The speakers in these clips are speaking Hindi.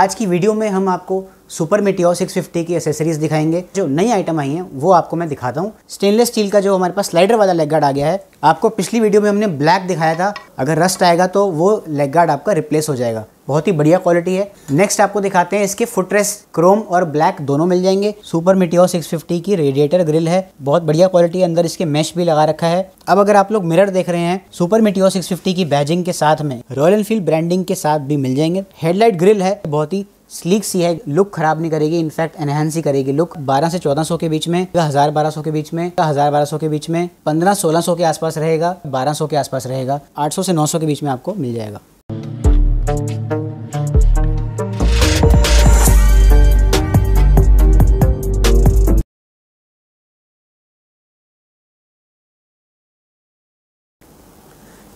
आज की वीडियो में हम आपको सुपर मिटियो 650 की एसेसरीज दिखाएंगे जो नई आइटम आई हैं वो आपको मैं दिखाता हूँ स्टेनलेस स्टील का जो हमारे पास स्लाइडर वाला लेग गार्ड आ गया है आपको पिछली वीडियो में हमने ब्लैक दिखाया था अगर रस्ट आएगा तो वो लेग गार्ड आपका रिप्लेस हो जाएगा बहुत ही बढ़िया क्वालिटी है नेक्स्ट आपको दिखाते हैं इसके फुटरेस क्रोम और ब्लैक दोनों मिल जाएंगे सुपर मिटियो 650 की रेडिएटर ग्रिल है बहुत बढ़िया क्वालिटी है अंदर इसके मैश भी लगा रखा है अब अगर आप लोग मिरर देख रहे हैं सुपर मिटियो 650 की बैजिंग के साथ में रॉयल एनफील्ड ब्रांडिंग के साथ भी मिल जाएंगे हेडलाइट ग्रिल है बहुत ही स्लीक सी है लुक खराब नहीं करेगी इनफैक्ट एनहेंस ही करेगी लुक 12 से 1400 के बीच में हज़ार बारह सौ के बीच में हज़ार बारह सौ के बीच में पंद्रह सोलह सौ के आसपास रहेगा बारह सौ के आसपास रहेगा आठ सौ से नौ सौ के बीच में आपको मिल जाएगा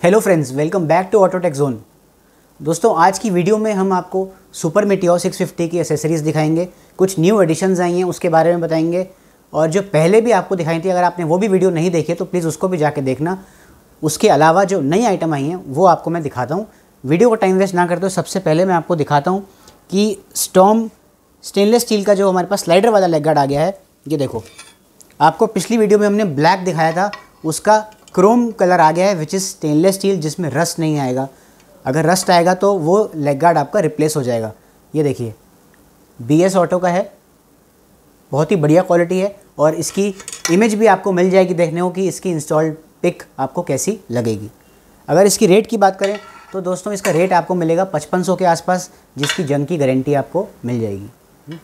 hello friends welcome back to Autotech Zone दोस्तों आज की वीडियो में हम आपको सुपर मिटियो 650 की एसेसरीज़ दिखाएंगे कुछ न्यू एडिशन आई हैं उसके बारे में बताएंगे और जो पहले भी आपको दिखाई थी अगर आपने वो भी वीडियो नहीं देखी तो प्लीज़ उसको भी जाके देखना उसके अलावा जो नई आइटम आई हैं वो आपको मैं दिखाता हूँ वीडियो को टाइम वेस्ट ना करते सबसे पहले मैं आपको दिखाता हूँ कि स्टोम स्टेनलेस स्टील का जो हमारे पास स्लाइडर वाला लेग गार्ड आ गया है ये देखो आपको पिछली वीडियो में हमने ब्लैक दिखाया था उसका क्रोम कलर आ गया है विच इज़ स्टेनलेस स्टील जिसमें रस नहीं आएगा अगर रस्ट आएगा तो वो लेग गार्ड आपका रिप्लेस हो जाएगा ये देखिए बी एस ऑटो का है बहुत ही बढ़िया क्वालिटी है और इसकी इमेज भी आपको मिल जाएगी देखने को कि इसकी इंस्टॉल्ड पिक आपको कैसी लगेगी अगर इसकी रेट की बात करें तो दोस्तों इसका रेट आपको मिलेगा पचपन के आसपास जिसकी जंग की गारंटी आपको मिल जाएगी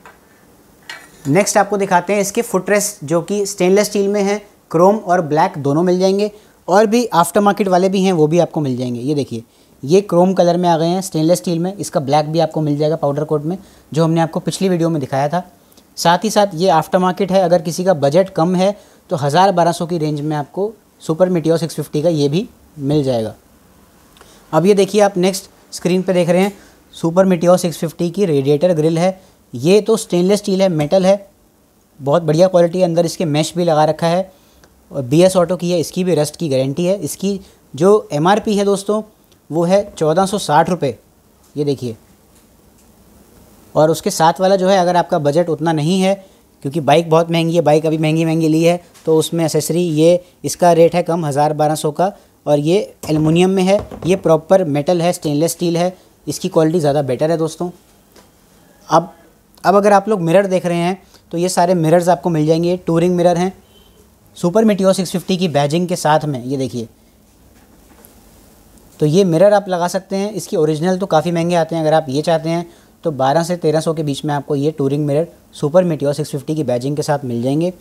नेक्स्ट आपको दिखाते हैं इसके फुटरेस्ट जो कि स्टेनलेस स्टील में है क्रोम और ब्लैक दोनों मिल जाएंगे और भी आफ्टर मार्केट वाले भी हैं वो भी आपको मिल जाएंगे ये देखिए ये क्रोम कलर में आ गए हैं स्टेनलेस स्टील में इसका ब्लैक भी आपको मिल जाएगा पाउडर कोट में जो हमने आपको पिछली वीडियो में दिखाया था साथ ही साथ ये आफ्टर मार्केट है अगर किसी का बजट कम है तो हज़ार बारह सौ की रेंज में आपको सुपर मिटियो सिक्स फिफ्टी का ये भी मिल जाएगा अब ये देखिए आप नेक्स्ट स्क्रीन पर देख रहे हैं सुपर मिटियो सिक्स फिफ्टी की रेडिएटर ग्रिल है ये तो स्टेनलेस स्टील है मेटल है बहुत बढ़िया क्वालिटी है अंदर इसके मैश भी लगा रखा है और बी एस ऑटो की है इसकी भी रस्ट की गारंटी है इसकी जो एम है दोस्तों वो है चौदह सौ साठ रुपये ये देखिए और उसके साथ वाला जो है अगर आपका बजट उतना नहीं है क्योंकि बाइक बहुत महंगी है बाइक अभी महंगी महंगी ली है तो उसमें एसेसरी ये इसका रेट है कम हज़ार बारह सौ का और ये एलमिनियम में है ये प्रॉपर मेटल है स्टेनलेस स्टील है इसकी क्वालिटी ज़्यादा बेटर है दोस्तों अब अब अगर आप लोग मिरर देख रहे हैं तो ये सारे मिरर्स आपको मिल जाएंगे टूरिंग मिरर हैं सुपर मिटियो फिफ्टी की बैजिंग के साथ में ये देखिए तो ये मिरर आप लगा सकते हैं इसकी ओरिजिनल तो काफ़ी महंगे आते हैं अगर आप ये चाहते हैं तो 12 से 1300 के बीच में आपको ये टूरिंग मिरर सुपर मिटियो 650 की बैजिंग के साथ मिल जाएंगे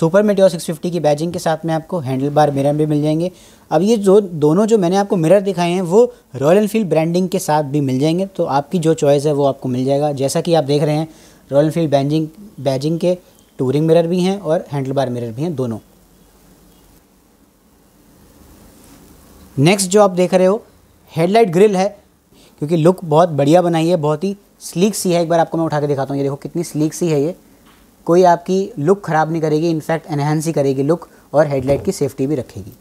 सुपर मिटियो 650 की बैजिंग के साथ में आपको हैंडल बार मिरर भी मिल जाएंगे अब ये जो दोनों जो मैंने आपको मिरर दिखाए हैं वो रॉयल एनफील्ड ब्रांडिंग के साथ भी मिल जाएंगे तो आपकी जो चॉइस है वो आपको मिल जाएगा जैसा कि आप देख रहे हैं रॉयल एनफील्ड बैजिंग बैजिंग के टूरिंग मिरर भी हैं और हैंडल बार मिरर भी हैं दोनों नेक्स्ट जो आप देख रहे हो हेडलाइट ग्रिल है क्योंकि लुक बहुत बढ़िया बनाई है बहुत ही स्लीक सी है एक बार आपको मैं उठा के दिखाता हूँ ये देखो कितनी स्लीक सी है ये कोई आपकी लुक ख़राब नहीं करेगी इनफैक्ट एनहेंस ही करेगी लुक और हेडलाइट की सेफ्टी भी रखेगी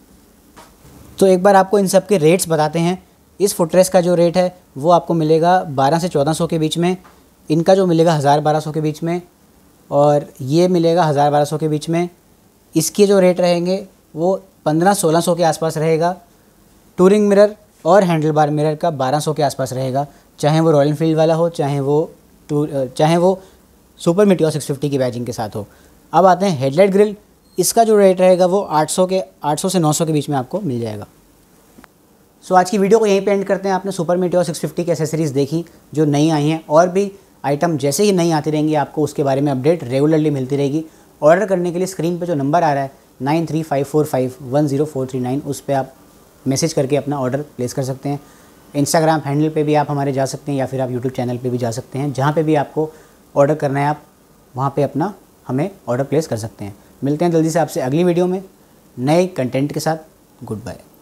तो एक बार आपको इन सब के रेट्स बताते हैं इस फुटरेस का जो रेट है वो आपको मिलेगा बारह से चौदह सौ के बीच में इनका जो मिलेगा हज़ार बारह सौ के बीच में और ये मिलेगा हज़ार बारह सौ के बीच में इसके जो रेट रहेंगे वो पंद्रह सोलह सौ के आसपास रहेगा टूरिंग मिरर और हैंडल बार मिरर का 1200 के आसपास रहेगा चाहे वो रॉयल इनफील्ड वाला हो चाहे वो टू चाहे वो सुपर मिटियो 650 की बैजिंग के साथ हो अब आते हैं हेडलाइट ग्रिल इसका जो रेट रहेगा वो 800 के 800 से 900 के बीच में आपको मिल जाएगा सो so, आज की वीडियो को यहीं पेंट एंड करते हैं आपने सुपर मीटियो सिक्स की एसेसरीज़ देखी जो नई आई हैं और भी आइटम जैसे ही नई आती रहेंगी आपको उसके बारे में अपडेट रेगुलरली मिलती रहेगी ऑर्डर करने के लिए स्क्रीन पर जो नंबर आ रहा है nine three five four five one zero four three nine उस पर आप मैसेज करके अपना ऑर्डर प्लेस कर सकते हैं इंस्टाग्राम हैंडल पे भी आप हमारे जा सकते हैं या फिर आप यूट्यूब चैनल पे भी जा सकते हैं जहाँ पे भी आपको ऑर्डर करना है आप वहाँ पे अपना हमें ऑर्डर प्लेस कर सकते हैं मिलते हैं जल्दी से आपसे अगली वीडियो में नए कंटेंट के साथ गुड बाय